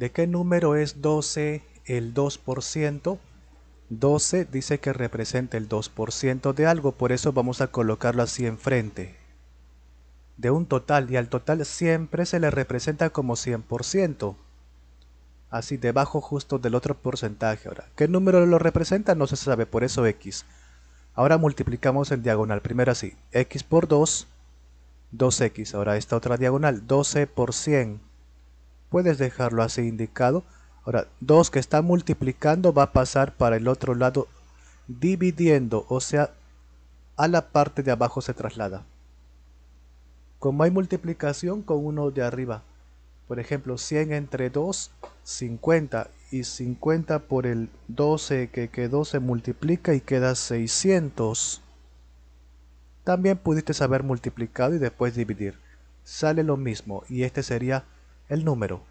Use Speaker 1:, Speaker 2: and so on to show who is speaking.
Speaker 1: ¿De qué número es 12 el 2%? 12 dice que representa el 2% de algo, por eso vamos a colocarlo así enfrente. De un total, y al total siempre se le representa como 100%. Así, debajo justo del otro porcentaje. Ahora, ¿qué número lo representa? No se sabe, por eso x. Ahora multiplicamos el diagonal. Primero así, x por 2, 2x. Ahora esta otra diagonal, 12 por 100 puedes dejarlo así indicado. Ahora, 2 que está multiplicando va a pasar para el otro lado dividiendo, o sea, a la parte de abajo se traslada. Como hay multiplicación con uno de arriba, por ejemplo, 100 entre 2, 50, y 50 por el 12 que quedó se multiplica y queda 600. También pudiste haber multiplicado y después dividir. Sale lo mismo y este sería el número